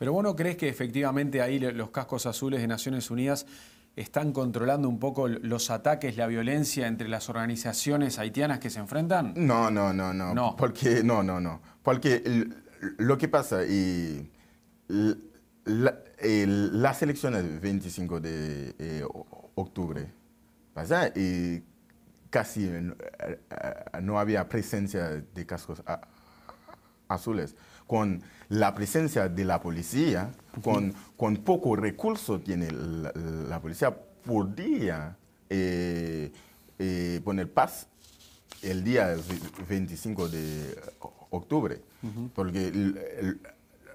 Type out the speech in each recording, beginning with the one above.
Pero vos no crees que efectivamente ahí los cascos azules de Naciones Unidas están controlando un poco los ataques, la violencia entre las organizaciones haitianas que se enfrentan? No, no, no, no. Porque, no, no, no. Porque lo que pasa y la, las elecciones del 25 de eh, octubre, pasa y casi eh, eh, no había presencia de cascos azules, con la presencia de la policía, con, con poco recurso tiene la, policía, podría eh, eh, poner paz el día 25 de octubre, porque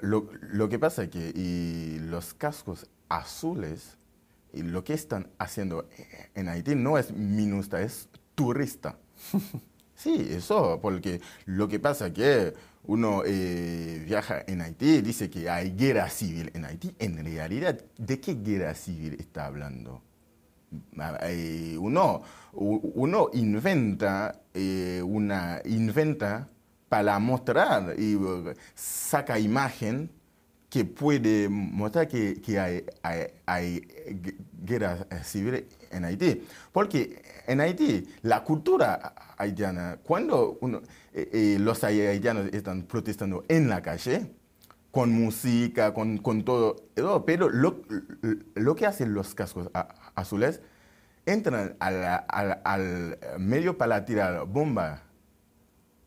lo, lo, que pasa es que los cascos azules, y lo que están haciendo eh, en Haití no es minusta, es turista. Sí, eso, porque lo que pasa es que uno eh, viaja en Haití y dice que hay guerra civil en Haití. En realidad, ¿de qué guerra civil está hablando? Ah, eh, uno, inventa, eh, una, inventa para mostrar y uh, saca imagen que puede mostrar que, hay, hay, hay, guerra civil en Haití. Porque en Haití, la cultura haitiana, cuando eh, eh, los haitianos están protestando en la calle, con música, con, con todo, pero lo, que hacen los cascos azules, entran al, al medio para tirar bomba,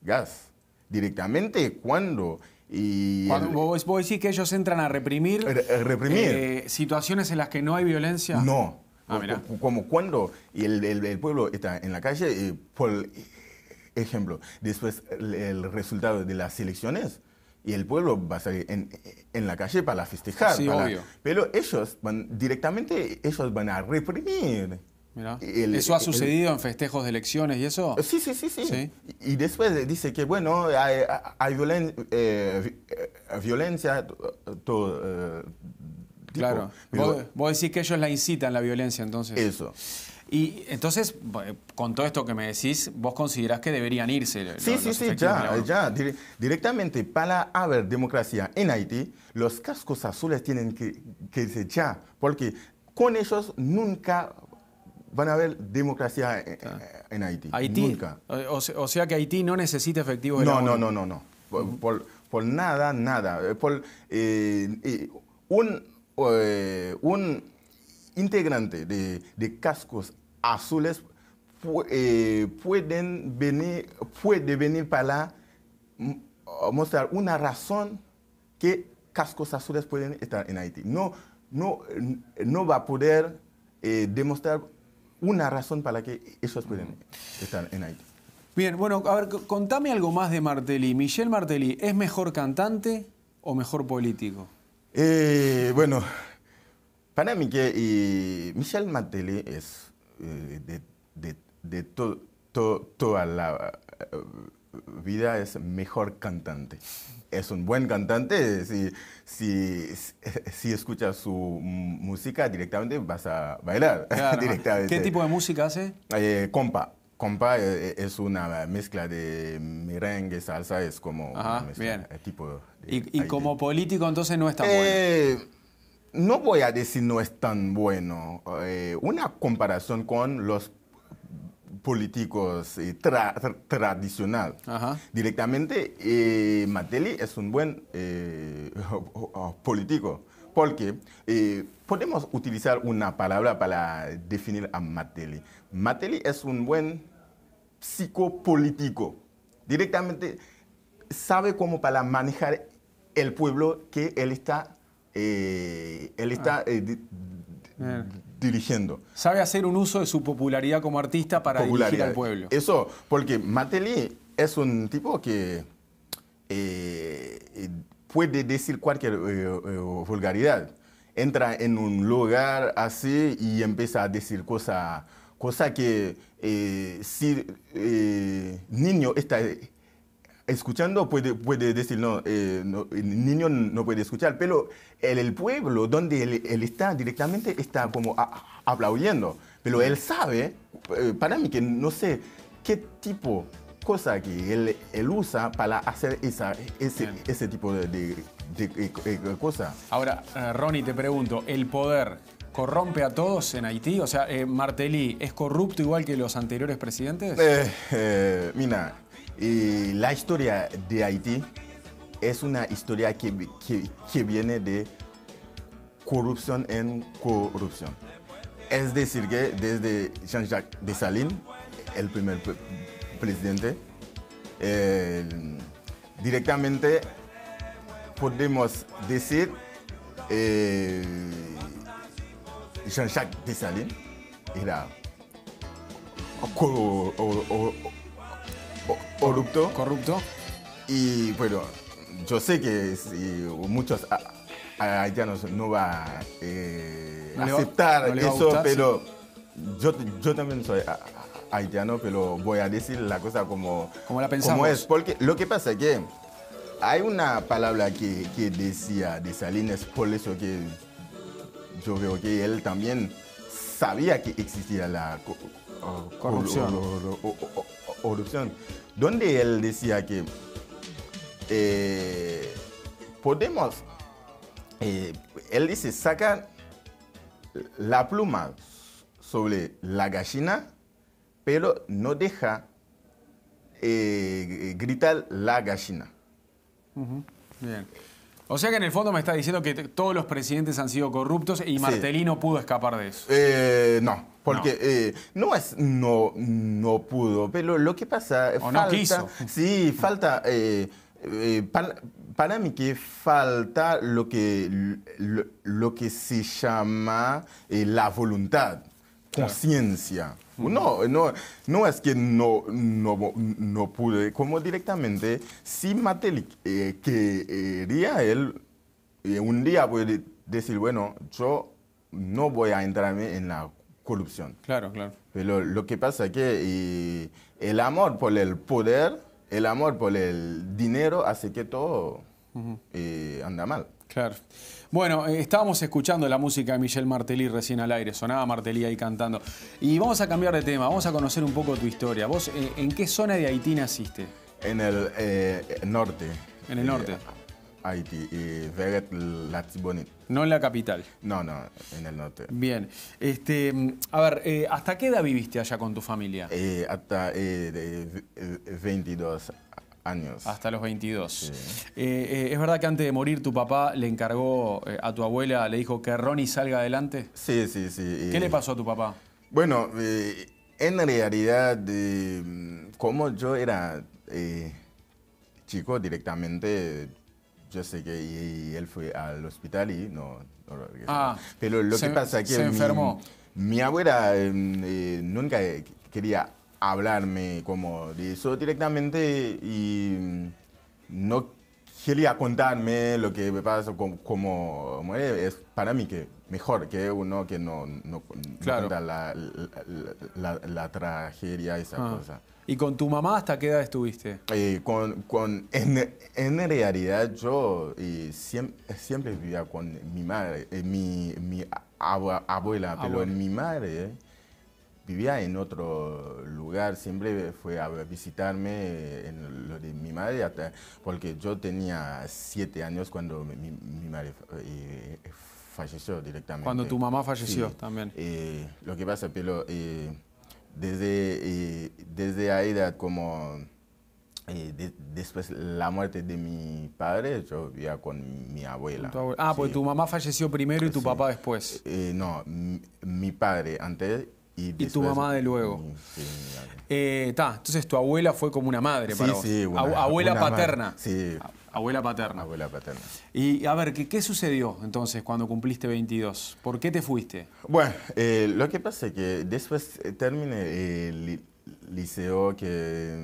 gas, directamente cuando y Cuando, vos, decís que ellos entran a reprimir, eh, eh, reprimir. Eh, situaciones en las que no hay violencia. No. Ah, como, cuando el, el, pueblo está en la calle, por ejemplo, después el, resultado de las elecciones, y el pueblo va a salir en, en la calle para festejar. Pero ellos van directamente, ellos van a reprimir. ¿Eso ha sucedido en festejos de elecciones y eso? Sí, sí, sí, sí. Y después dice que, bueno, hay, eh, eh, violencia, todo, eh, Claro. ¿Vos, decís que ellos la incitan la violencia, entonces. Eso. Y entonces, con todo esto que me decís, vos considerás que deberían irse. sí, sí, sí, ya, ya. directamente, para haber democracia en Haití, los cascos azules tienen que, que irse ya, porque con ellos nunca van a haber democracia eh, eh, en, Haití. Haití. Nunca. O, sea que Haití no necesita efectivos. No, no, no, no, no. Por, nada, nada. Eh, por un, un integrante de, cascos azules venir, puede venir para mm, mostrar una razón que cascos azules pueden estar en Haití. No, no, no va a poder demostrar una razón para que ellos pueden estar en Haití. Bien, bueno, a ver, contame algo más de Martelly. Michel Martelly, ¿es mejor cantante o mejor político? Eh, bueno, para mí que Michel Martelly es eh, de, de, toda la... Eh, vida es mejor cantante. Es un buen cantante. Si, si, si escuchas su música directamente vas a bailar. ¿Qué tipo de música hace? Eh, compa. Compa eh, es una mezcla de merengue, salsa, es como tipo... De, ¿Y, como político entonces no está bueno? Eh, no voy a decir no es tan bueno. una comparación con los políticos eh, tradicional. Directamente, eh, Mateli es un buen eh, político, porque podemos utilizar una palabra para definir a Mateli. Mateli es un buen psicopolítico. Directamente sabe cómo para manejar el pueblo que él está, él está ah dirigiendo. Sabe hacer un uso de su popularidad como artista para dirigir al pueblo. Eso, porque Mateli es un tipo que eh, puede decir cualquier eh, eh, vulgaridad. Entra en un lugar así y empieza a decir cosas que si niño está escuchando puede, puede decir, eh, no, el niño no puede escuchar, pero el, pueblo donde él, está directamente está como aplaudiendo, pero él sabe, eh, para mí que no sé qué tipo cosa que él, él usa para hacer ese, tipo de, de, cosas. Ahora, eh, Ronnie, te pregunto, ¿el poder corrompe a todos en Haití? O sea, eh, Martelly, ¿es corrupto igual que los anteriores presidentes? mira, y la historia de Haití es una historia que, viene de corrupción en corrupción. Es decir, que desde Jean-Jacques Dessalines, el primer presidente, directamente podemos decir eh, Jean-Jacques Dessalines era corrupto. Corrupto. Y bueno, yo sé que muchos haitianos no va eh, a aceptar eso, pero yo, yo también soy haitiano, pero voy a decir la cosa como, como, la pensamos. es. Porque lo que pasa es que hay una palabra que, decía de salinas por eso que yo veo que él también sabía que existía la corrupción corrupción, donde él decía que eh, podemos, eh, él dice, saca la pluma sobre la gallina, pero no deja eh, gritar la gallina. O sea que en el fondo me está diciendo que todos los presidentes han sido corruptos y Martelino pudo escapar de eso. no. Porque eh, no, es no, no pudo, pero lo que pasa es falta. Sí, falta. Eh, eh, para, mí que falta lo que, lo, que se llama la voluntad, conciencia. No, no, no es que no, no, pude, como directamente, si matelic quería él, un día puede decir, bueno, yo no voy a entrarme en la corrupción. Claro, claro. Pero lo que pasa es que eh, el amor por el poder, el amor por el dinero hace que todo eh, anda mal. Claro. Bueno, eh, estábamos escuchando la música de Michel Martelly recién al aire, sonaba Martelly ahí cantando. Y vamos a cambiar de tema, vamos a conocer un poco tu historia. ¿Vos en qué zona de Haití naciste? En el norte. En el norte. Haití, y Latzbonit. No en la capital. No, no, en el norte. Bien. Este, a ver, eh, ¿hasta qué edad viviste allá con tu familia? Eh, hasta eh, 22 eh, años. Hasta los 22. ¿Es verdad que antes de morir tu papá le encargó a tu abuela, le dijo que Ronnie salga adelante? Sí, sí, sí. ¿Qué le pasó a tu papá? Bueno, en realidad, como yo era chico directamente yo sé que él fue al hospital y no, ah, Pero lo que pasa es que Mi, abuela em, eh, nunca eh, quería hablarme como de eso directamente y mm, no Quería contarme lo que me pasa, como, es para mí que mejor que uno que no, cuenta la, tragedia, esa ah. cosa. ¿Y con tu mamá hasta qué edad estuviste? Eh, con, con, en, en realidad yo y siempre, siempre, vivía con mi madre, eh, mi, mi abuela, pero en mi madre vivía en otro lugar, siempre fue a visitarme en lo de porque yo tenía siete años cuando mi, madre eh, falleció directamente. Cuando tu mamá falleció también. Eh, lo que pasa, pero eh, desde, desde ahí edad como... de, después la muerte de mi padre, yo vivía con mi abuela. Ah, pues tu mamá falleció primero y tu papá después. no, mi, padre antes y, tu mamá de luego. Mm, eh, entonces tu abuela fue como una madre para vos. Sí, abuela paterna. Sí. Abuela paterna. Abuela paterna. Y a ver, ¿qué, sucedió entonces cuando cumpliste 22? ¿Por qué te fuiste? Bueno, eh, lo que pasa es que después eh, terminé el liceo que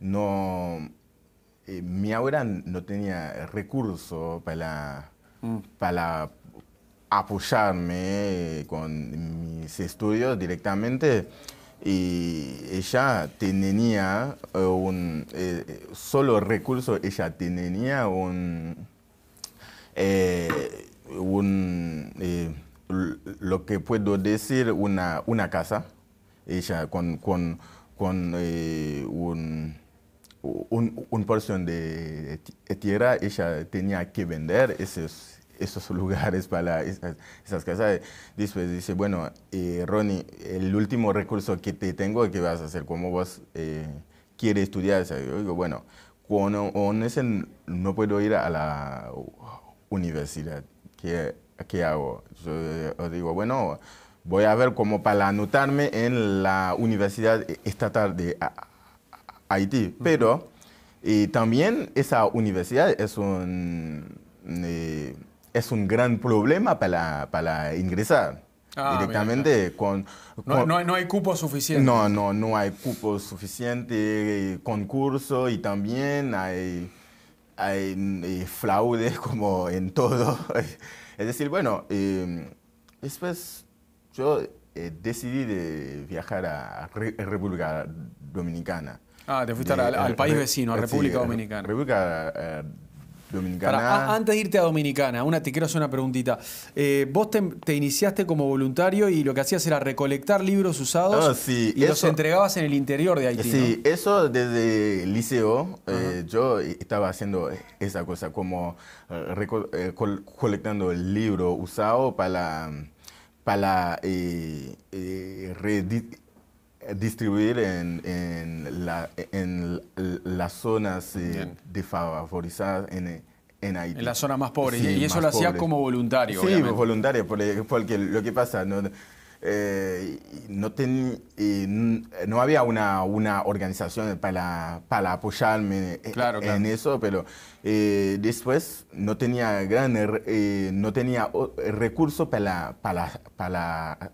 mm, no... mi abuela no tenía recursos para, la... Mm. para apoyarme eh, con mis estudios directamente y ella tenía eh, un eh, solo recurso, ella tenía un, lo que puedo decir, una, una casa, ella con, con, un, un porción de tierra, ella tenía que vender esos esos lugares, para esas, casas. Después dice, bueno, eh, Ronnie, el último recurso que te tengo, que vas a hacer? ¿Cómo vos eh, quieres estudiar? Yo digo, bueno, cuando, no puedo ir a la universidad, ¿qué, hago? Yo, eh, digo, bueno, voy a ver cómo para anotarme en la Universidad Estatal de Haití. Pero eh, también esa universidad es un es un gran problema para, para ingresar. Ah, directamente con, no, no, hay cupo suficiente. No, no, no hay cupo suficiente, eh, concurso y también hay, hay eh, fraudes como en todo. Es decir, bueno, em, después yo eh, decidí de viajar a República Dominicana. Ah, te fuiste al, país vecino, a República Dominicana. República Dominicana. antes de irte a Dominicana, una, te quiero hacer una preguntita. Eh, vos te, iniciaste como voluntario y lo que hacías era recolectar libros usados ah, y los entregabas en el interior de Haití. Sí, eso desde el liceo eh, yo estaba haciendo esa cosa, como eh, recolectando colectando el libro usado para, para eh, distribuir en, en, la, en las zonas eh, desfavorizadas en, en Haití. En la zona más pobre. y eso lo hacía como voluntario. Sí, voluntario, porque, lo que pasa, no, eh, eh, no, había una, una organización para, para apoyarme claro, en eso, pero después no tenía gran, no tenía recursos para, para, para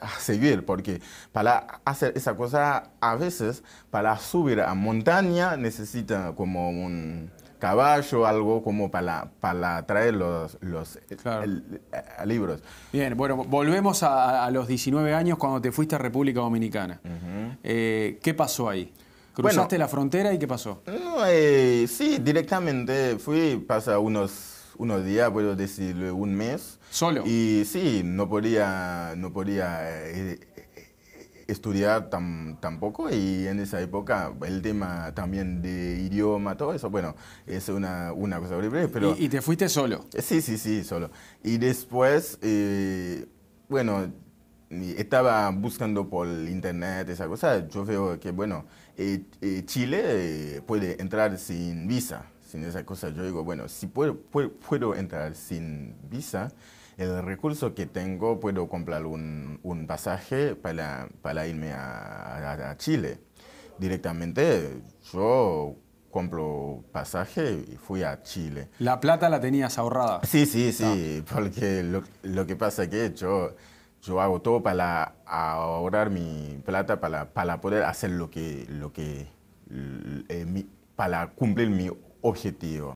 a seguir, porque para hacer esa cosa a veces, para subir a montaña necesita como un caballo, algo como para, para traer los, los libros. Bien, bueno, volvemos a, los 19 años cuando te fuiste a República Dominicana. Eh, ¿Qué pasó ahí? ¿Cruzaste la frontera y qué pasó? Eh, sí, directamente fui, pasa unos unos días, puedo decir, un mes. ¿Solo? Y sí, no podía, no podía eh, eh, estudiar tan tampoco y en esa época el tema también de idioma, todo eso, bueno, es una, una cosa horrible. pero... ¿Y, te fuiste solo? Eh, sí, sí, sí, solo. Y después, bueno, estaba buscando por internet esa cosa, yo veo que, bueno, Chile puede entrar sin visa sin esa cosa yo digo, bueno, si puedo, entrar sin visa, el recurso que tengo, puedo comprar un, pasaje para, para irme a, Chile. Directamente yo compro pasaje y fui a Chile. ¿La plata la tenías ahorrada? Sí, sí, sí, ah. porque lo, que pasa es que yo, yo hago todo para ahorrar mi plata, para, para poder hacer lo que, lo que eh, para cumplir mi objetivo.